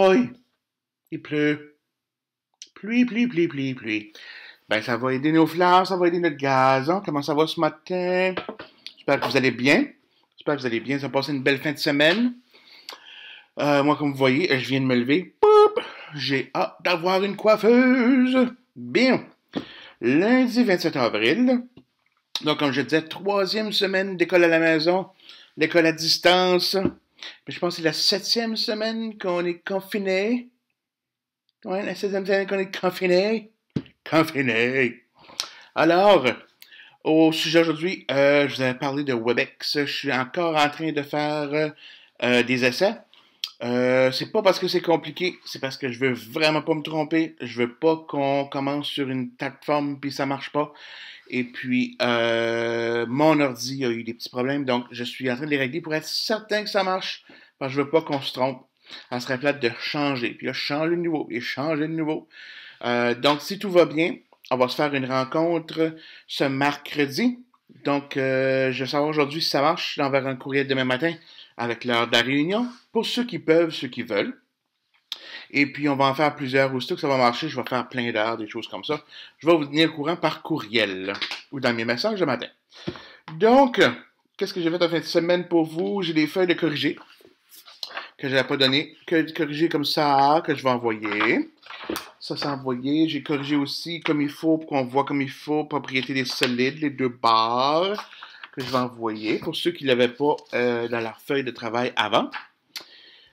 Oi, il pleut. Pluie, pluie, pluie, pluie, pluie. Ben, ça va aider nos fleurs, ça va aider notre gazon. Hein? Comment ça va ce matin? J'espère que vous allez bien. J'espère que vous allez bien. ça va passé une belle fin de semaine. Euh, moi, comme vous voyez, je viens de me lever. J'ai hâte d'avoir une coiffeuse. Bien. Lundi 27 avril. Donc, comme je disais, troisième semaine d'école à la maison, d'école à distance. Mais je pense que c'est la septième semaine qu'on est confiné. Ouais, la septième semaine qu'on est confiné. Confiné. Alors, au sujet d'aujourd'hui, euh, je vous avais parlé de WebEx. Je suis encore en train de faire euh, des essais. Euh, c'est pas parce que c'est compliqué, c'est parce que je veux vraiment pas me tromper. Je veux pas qu'on commence sur une plateforme puis ça marche pas. Et puis euh, mon ordi a eu des petits problèmes, donc je suis en train de les régler pour être certain que ça marche, parce que je veux pas qu'on se trompe. Ça serait plate de changer, puis là changer de nouveau, et changer de nouveau. Euh, donc si tout va bien, on va se faire une rencontre ce mercredi. Donc euh, je vais savoir aujourd'hui si ça marche. Je un courriel demain matin avec l'heure de la réunion, pour ceux qui peuvent, ceux qui veulent. Et puis, on va en faire plusieurs. ou que ça va marcher, je vais faire plein d'heures, des choses comme ça. Je vais vous tenir au courant par courriel ou dans mes messages de matin. Donc, qu'est-ce que j'ai fait en fin de semaine pour vous? J'ai des feuilles de corriger que je n'avais pas données, que corriger comme ça, que je vais envoyer. Ça, c'est envoyé. J'ai corrigé aussi comme il faut, pour qu'on voit comme il faut, propriété des solides, les deux barres je vais envoyer pour ceux qui ne l'avaient pas euh, dans leur feuille de travail avant.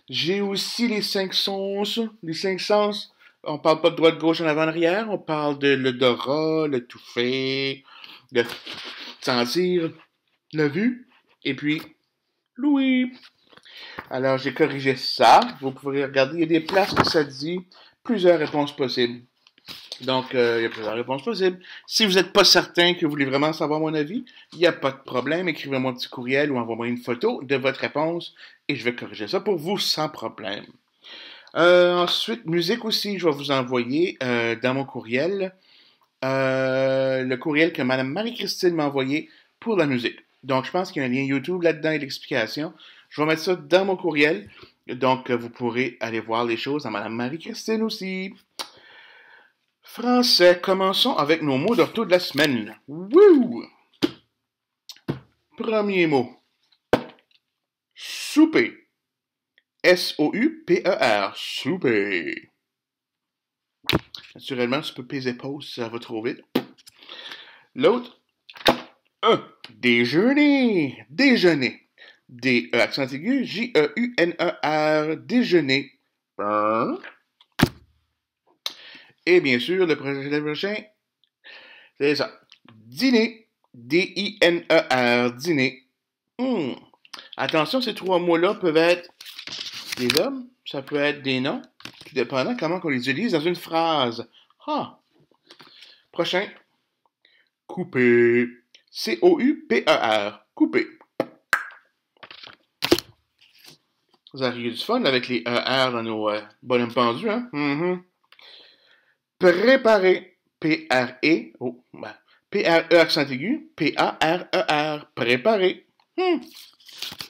J'ai aussi les cinq sens. Les cinq sens, on parle pas de droite, gauche, en avant, arrière. On parle de l'odorat, le toucher, le sentir, la vue et puis l'ouïe. Alors, j'ai corrigé ça. Vous pouvez regarder, il y a des places où ça dit plusieurs réponses possibles. Donc, euh, il y a plusieurs réponses possibles. Si vous n'êtes pas certain que vous voulez vraiment savoir mon avis, il n'y a pas de problème. Écrivez-moi un petit courriel ou envoyez-moi une photo de votre réponse et je vais corriger ça pour vous sans problème. Euh, ensuite, musique aussi, je vais vous envoyer euh, dans mon courriel le courriel que Mme Marie-Christine m'a envoyé pour la musique. Donc, je pense qu'il y a un lien YouTube là-dedans et l'explication. Je vais mettre ça dans mon courriel. Donc, vous pourrez aller voir les choses à Mme Marie-Christine aussi. Français, commençons avec nos mots d'ortho de la semaine. Woo! Premier mot. Souper. S-O-U-P-E-R. Souper. Naturellement, tu peux peser pause si ça va trop vite. L'autre. Un. déjeuner. Déjeuner. D-E accent aigu, J-E-U-N-E-R, déjeuner. Et bien sûr, le prochain, c'est ça. Dîner. D-I-N-E-R. Dîner. Hmm. Attention, ces trois mots-là peuvent être des hommes, ça peut être des noms, tout dépendant comment on les utilise dans une phrase. Ah. Prochain. Couper. C-O-U-P-E-R. Couper. Vous avez du fun avec les E-R dans nos euh, bonhommes pendus, hein? Mm-hmm préparer, P-R-E, P-R-E accent aigu, P-A-R-E-R, préparer. 1,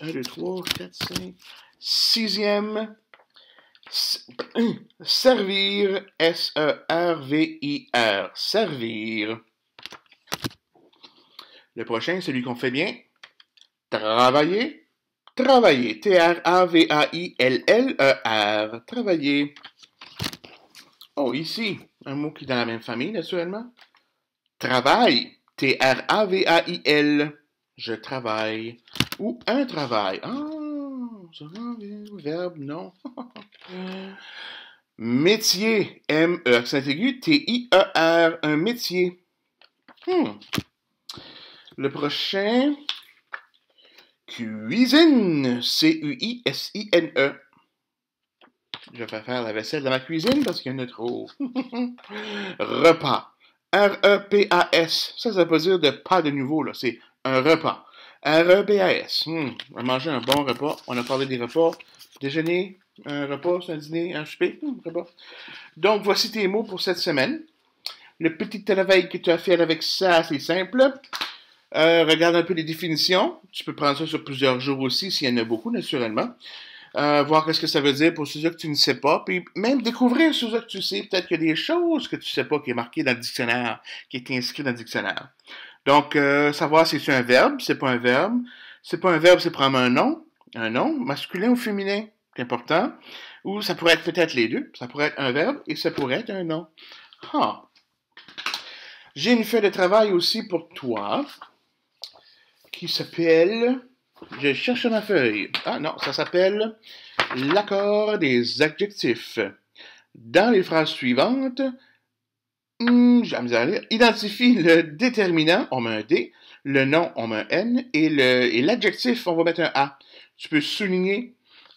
2, 3, 4, 5. Sixième, servir, S-E-R-V-I-R, servir. Le prochain, celui qu'on fait bien, travailler, travailler, T-R-A-V-A-I-L-L-E-R, e travailler. Oh, ici, un mot qui est dans la même famille, naturellement. Travail. T-R-A-V-A-I-L. Je travaille. Ou un travail. Ah, un verbe, non. métier. M-E, accent aigu, T-I-E-R. Un métier. Hmm. Le prochain. Cuisine. C-U-I-S-I-N-E je vais faire la vaisselle de ma cuisine parce qu'il y en a trop. repas. R-E-P-A-S. Ça, ça veut dire de pas de nouveau, là. C'est un repas. R-E-P-A-S. Hmm. On va manger un bon repas. On a parlé des repas. Déjeuner, un repas, un dîner, un souper, hmm, repas. Donc, voici tes mots pour cette semaine. Le petit travail que tu as fait avec ça, c'est simple. Euh, regarde un peu les définitions. Tu peux prendre ça sur plusieurs jours aussi, s'il y en a beaucoup, naturellement. Euh, voir qu'est-ce que ça veut dire pour ceux que tu ne sais pas, puis même découvrir ceux que tu sais. Peut-être qu'il y a des choses que tu ne sais pas qui est marqué dans le dictionnaire, qui est inscrit dans le dictionnaire. Donc, euh, savoir si c'est un verbe, c'est pas un verbe. C'est pas un verbe, c'est prendre un nom, un nom, masculin ou féminin, c'est important. Ou ça pourrait être peut-être les deux. Ça pourrait être un verbe et ça pourrait être un nom. Ah! J'ai une feuille de travail aussi pour toi qui s'appelle je cherche ma feuille. Ah non, ça s'appelle l'accord des adjectifs. Dans les phrases suivantes, hmm, j'ai à lire, identifie le déterminant, on met un D, le nom, on met un N, et l'adjectif, on va mettre un A. Tu peux souligner,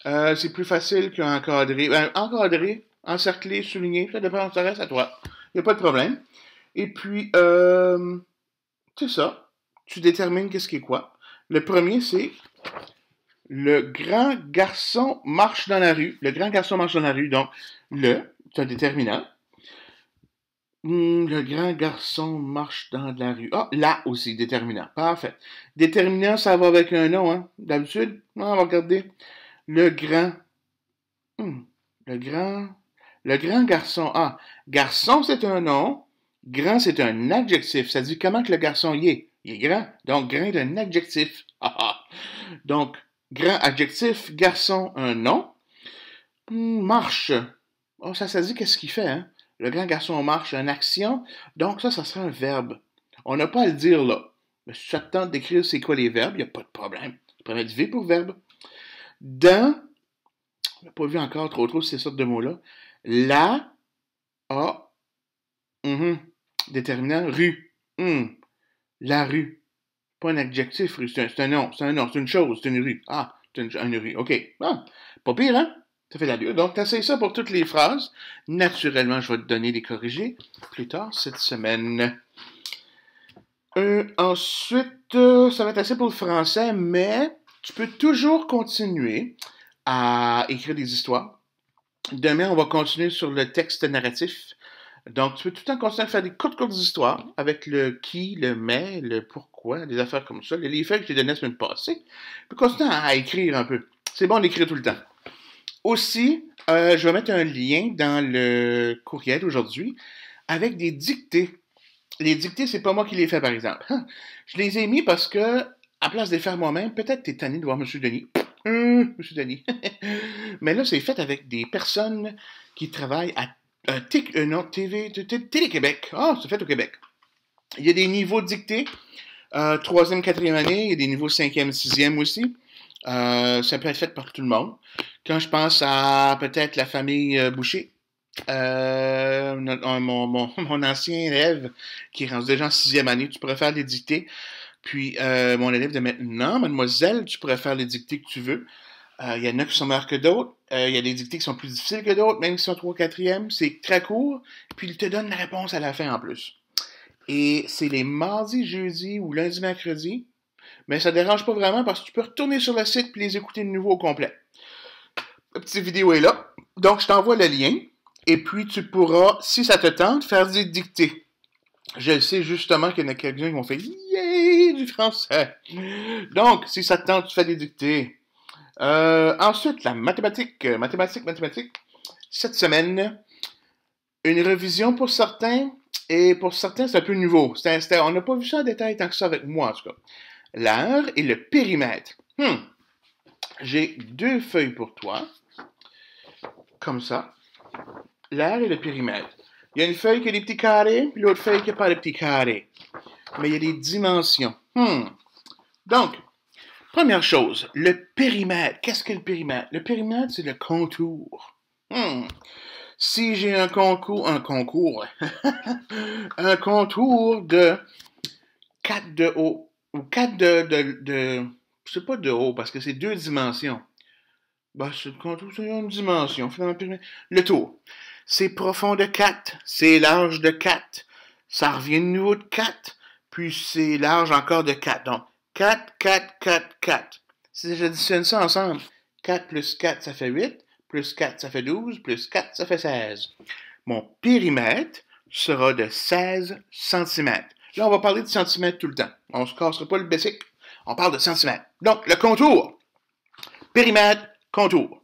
euh, c'est plus facile qu'encadrer. encadrer, ben, encercler, souligner, ça dépend, ça reste à toi. Il n'y a pas de problème. Et puis, euh, c'est ça. Tu détermines qu'est-ce qui est quoi. Le premier, c'est le grand garçon marche dans la rue. Le grand garçon marche dans la rue, donc le, c'est un déterminant. Le grand garçon marche dans la rue. Ah, là aussi, déterminant. Parfait. Déterminant, ça va avec un nom, hein? D'habitude, on va regarder. Le grand. Hmm, le grand. Le grand garçon. Ah, garçon, c'est un nom. Grand, c'est un adjectif. Ça dit comment que le garçon y est. Il est grand. Donc, grain d'un adjectif. Ah, ah. Donc, grand adjectif, garçon, un nom. Hmm, marche. Oh, ça, ça dit qu'est-ce qu'il fait. Hein? Le grand garçon marche, une action. Donc, ça, ça sera un verbe. On n'a pas à le dire là. Mais si tu tente d'écrire c'est quoi les verbes, il n'y a pas de problème. Tu peux mettre V pour verbe. Dans, on n'a pas vu encore trop trop ces sortes de mots-là. La, a, hum, hum, déterminant, rue. Hum. La rue. Pas un adjectif, c'est un, nom, c'est un nom, c'est une chose, c'est une rue. Ah, c'est une, rue, ok. Ah, pas pire, hein? Ça fait la durée Donc, t'essayes ça pour toutes les phrases. Naturellement, je vais te donner des corrigés plus tard cette semaine. Euh, ensuite, euh, ça va être assez pour le français, mais tu peux toujours continuer à écrire des histoires. Demain, on va continuer sur le texte narratif. Donc, tu peux tout le temps continuer à faire des courtes, courtes histoires avec le qui, le mais, le pourquoi, des affaires comme ça. Les faits que je t'ai donnés la semaine passée. peux continuer à écrire un peu. C'est bon d'écrire tout le temps. Aussi, euh, je vais mettre un lien dans le courriel aujourd'hui avec des dictées. Les dictées, c'est pas moi qui les fais, par exemple. Hein? Je les ai mis parce que, à place de les faire moi-même, peut-être t'es tanné de voir M. Denis. M. Hum, Denis. Mais là, c'est fait avec des personnes qui travaillent à un, TV, Télé-Québec. Ah, c'est fait au Québec. Il y a des niveaux dictés. Euh, troisième, quatrième année, il y a des niveaux cinquième, sixième aussi. Euh, ça peut être fait par tout le monde. Quand je pense à peut-être la famille euh, Boucher, mon, ancien élève qui rentre déjà en sixième année, tu pourrais faire les dictées. Puis mon élève de maintenant, mademoiselle, tu pourrais faire les dictées que tu veux. Euh, il y en a qui sont meilleurs que d'autres. Euh, il y a des dictées qui sont plus difficiles que d'autres, même si sont 3 4e. C'est très court. Puis il te donne la réponse à la fin en plus. Et c'est les mardis, jeudis ou lundi, mercredi. Mais ça dérange pas vraiment parce que tu peux retourner sur le site et les écouter de nouveau au complet. La petite vidéo est là. Donc, je t'envoie le lien. Et puis, tu pourras, si ça te tente, faire des dictées. Je sais justement qu'il y en a quelques-uns qui vont faire « du français. Donc, si ça te tente, tu fais des dictées. Euh, ensuite, la mathématique, euh, mathématique, mathématique. Cette semaine, une révision pour certains, et pour certains, c'est un peu nouveau. on n'a pas vu ça en détail tant que ça avec moi, en tout cas. L'heure et le périmètre. Hmm. J'ai deux feuilles pour toi, comme ça. L'air et le périmètre. Il y a une feuille qui a des petits carrés, puis l'autre feuille qui n'a pas de petits carrés. Mais il y a des dimensions. Hmm. Donc, Première chose, le périmètre. Qu'est-ce que le périmètre? Le périmètre, c'est le contour. Hmm. Si j'ai un concours, un concours, un contour de 4 de haut, ou 4 de, de, de c'est pas de haut parce que c'est deux dimensions. Ben, c'est le contour, c'est une dimension. Le tour. C'est profond de 4, c'est large de 4, ça revient de nouveau de 4, puis c'est large encore de 4. Donc, 4, 4, 4, 4. Si j'additionne ça ensemble, 4 plus 4, ça fait 8, plus 4, ça fait 12, plus 4, ça fait 16. Mon périmètre sera de 16 cm. Là, on va parler de centimètres tout le temps. On ne se cassera pas le basic. On parle de centimètres. Donc, le contour. Périmètre, contour.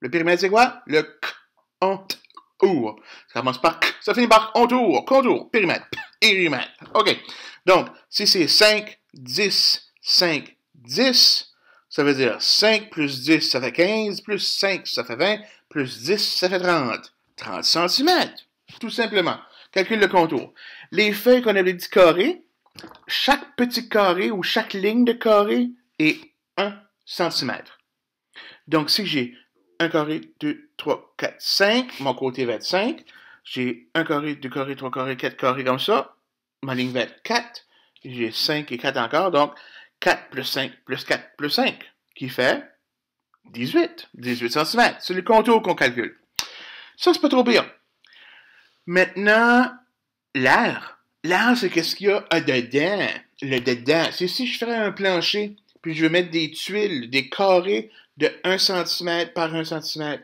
Le périmètre, c'est quoi? Le contour. Ça commence par ça finit par contour. Contour, périmètre, périmètre. OK. Donc, si c'est 5, 10, 5, 10. Ça veut dire 5 plus 10, ça fait 15, plus 5, ça fait 20, plus 10, ça fait 30. 30 cm, tout simplement. Calcule le contour. Les feuilles qu'on avait dit carrées, chaque petit carré ou chaque ligne de carré est 1 cm. Donc, si j'ai 1 carré, 2, 3, 4, 5, mon côté va être 5. J'ai 1 carré, 2 carré, 3 carré, 4 carré comme ça. Ma ligne va être 4. J'ai 5 et 4 encore. Donc, 4 plus 5 plus 4 plus 5, qui fait 18. 18 cm. C'est le contour qu'on calcule. Ça, c'est pas trop bien. Maintenant, l'air. L'air, c'est qu'est-ce qu'il y a dedans. Le dedans, c'est si je ferais un plancher, puis je vais mettre des tuiles, des carrés de 1 cm par 1 cm.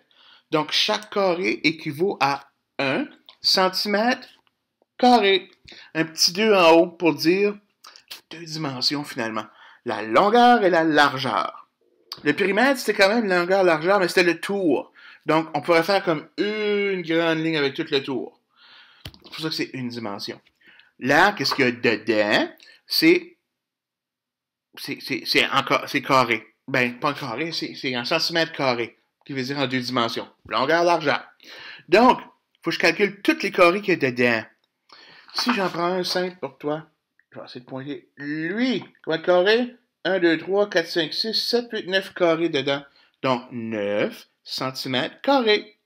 Donc, chaque carré équivaut à 1 cm carré. Un petit 2 en haut pour dire deux dimensions finalement la longueur et la largeur. Le périmètre, c'était quand même longueur, largeur, mais c'était le tour. Donc, on pourrait faire comme une grande ligne avec tout le tour. C'est pour ça que c'est une dimension. Là, qu'est-ce qu'il y a dedans? C'est. C'est encore. C'est carré. Ben, pas carré, c'est en centimètre carré, qui veut dire en deux dimensions. Longueur, largeur. Donc, il faut que je calcule toutes les carrés qu'il y a dedans. Si j'en prends un simple pour toi, je vais essayer de pointer. Lui, Quoi de carrés? 1, 2, 3, 4, 5, 6, 7, 8, 9 carrés dedans. Donc 9 cm carrés.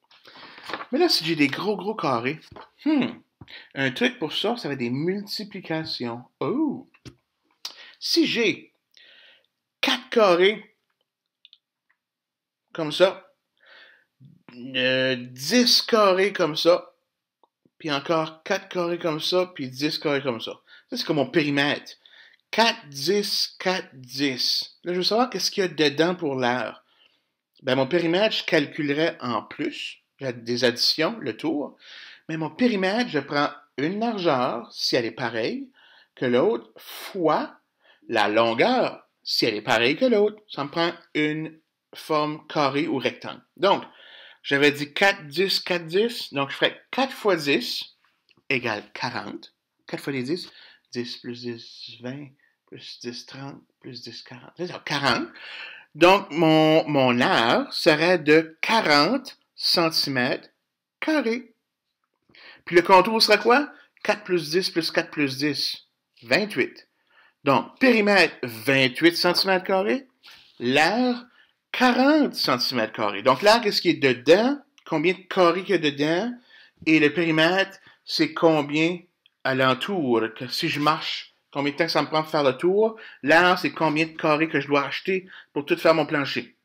Mais là, si j'ai des gros, gros carrés, hmm, un truc pour ça, ça va être des multiplications. Oh! Si j'ai 4 carrés comme ça, 10 euh, carrés comme ça, puis encore 4 carrés comme ça, puis 10 carrés comme ça. Ça, c'est comme mon périmètre. 4, 10, 4, 10. Là, je veux savoir qu'est-ce qu'il y a dedans pour l'heure. Ben, mon périmètre, je calculerais en plus, des additions, le tour. Mais mon périmètre, je prends une largeur, si elle est pareille, que l'autre, fois la longueur, si elle est pareille que l'autre. Ça me prend une forme carrée ou rectangle. Donc, j'avais dit 4, 10, 4, 10. Donc, je ferais 4 fois 10 égale 40. 4 fois les 10 10 plus 10, 20, plus 10, 30, plus 10, 40. ça, 40. Donc, mon, mon serait de 40 cm carrés. Puis le contour serait quoi? 4 plus 10 plus 4 plus 10, 28. Donc, périmètre 28 cm carrés, l'air 40 cm carrés. Donc, l'air, qu'est-ce qui est dedans? Combien de carrés qu'il y a dedans? Et le périmètre, c'est combien à Que si je marche, combien de temps ça me prend de faire le tour? Là, c'est combien de carrés que je dois acheter pour tout faire mon plancher.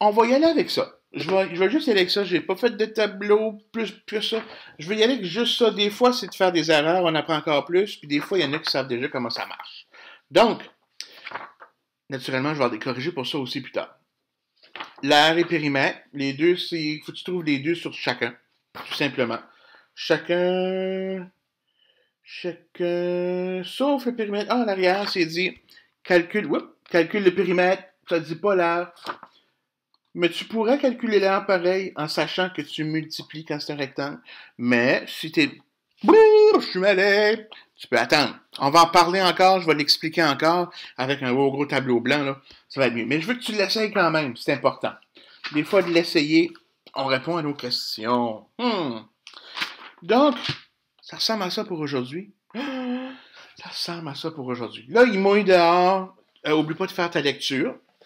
On va y aller avec ça. Je vais, juste y aller avec ça. J'ai pas fait de tableau, plus, ça. Je vais y aller avec juste ça. Des fois, c'est de faire des erreurs, on apprend encore plus. Puis des fois, il y en a qui savent déjà comment ça marche. Donc, naturellement, je vais avoir des pour ça aussi plus tard. L'air et périmètre, les deux, c'est. faut que tu trouves les deux sur chacun. Tout simplement. Chacun. Chaque... Euh, sauf le périmètre. Ah, en arrière, c'est dit calcule, Oups, calcule le périmètre, ça dit pas l'heure. Mais tu pourrais calculer l'heure pareil en sachant que tu multiplies quand c'est un rectangle. Mais si tu es. Je suis malade. Tu peux attendre. On va en parler encore, je vais l'expliquer encore avec un gros, gros tableau blanc. Là. Ça va être mieux. Mais je veux que tu l'essayes quand même, c'est important. Des fois, de l'essayer, on répond à nos questions. Hmm. Donc, ça ressemble à ça pour aujourd'hui. Ça ressemble à ça pour aujourd'hui. Là, ils eu dehors. Euh, oublie pas de faire ta lecture.